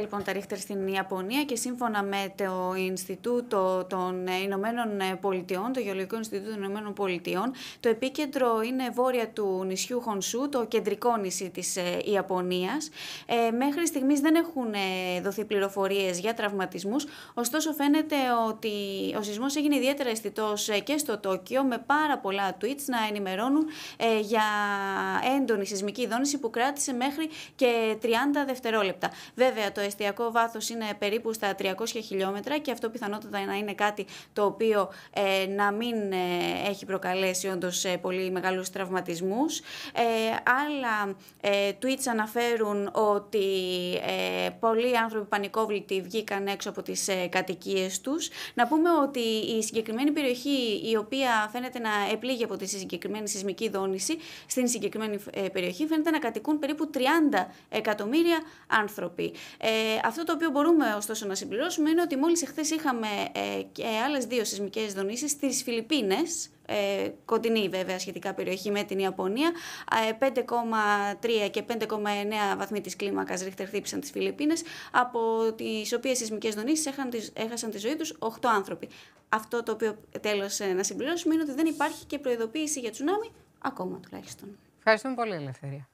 Λοιπόν, τα Ρίχτερ στην Ιαπωνία και σύμφωνα με το Ινστιτούτο των Ηνωμένων Πολιτειών, το Γεωλογικό Ινστιτούτο των Ηνωμένων Πολιτειών, το επίκεντρο είναι βόρεια του νησιού Χονσού, το κεντρικό νησί της ε, Ιαπωνίας. Ε, μέχρι στιγμής δεν έχουν ε, δοθεί πληροφορίες για τραυματισμούς, ωστόσο φαίνεται ότι ο σεισμός έγινε ιδιαίτερα αισθητός και στο Τόκιο, με πάρα πολλά tweets να ενημερώνουν για έντονη σεισμική δόνηση που κράτησε μέχρι και 30 δευτερόλεπτα. Βέβαια, το εστιακό βάθος είναι περίπου στα 300 χιλιόμετρα και αυτό πιθανότατα να είναι κάτι το οποίο ε, να μην ε, έχει προκαλέσει όντως ε, πολύ μεγάλους τραυματισμούς. άλλα tweets αναφέρουν ότι πολλοί άνθρωποι πανικόβλητοι βγήκαν έξω από τις κατοικίες τους. Να πούμε ότι η συγκεκριμένη περιοχή η οποία φαίνεται να επλήγει από τη συγκεκριμένη σεισμική δόνηση στην συγκεκριμένη περιοχή φαίνεται να κατοικούν περίπου 30 εκατομμύρια άνθρωποι. Ε, αυτό το οποίο μπορούμε ωστόσο να συμπληρώσουμε είναι ότι μόλις εχθές είχαμε ε, και άλλες δύο σεισμικές δονήσεις στις Φιλιππίνες, ε, κοντινή βέβαια σχετικά περιοχή με την Ιαπωνία. 5,3 ε, και 5,9 βαθμοί της κλίμακας ρίχτερ χτύπησαν τις Φιλιππίνες, από τις οποίες σεισμικές δονήσεις έχαν, έχασαν τη ζωή τους 8 άνθρωποι. Αυτό το οποίο τέλος ε, να συμπληρώσουμε είναι ότι δεν υπάρχει και προειδοποίηση για τσουνάμι, ακόμα τουλάχιστον. Ευχαριστούμε πολύ, Ελευθερία.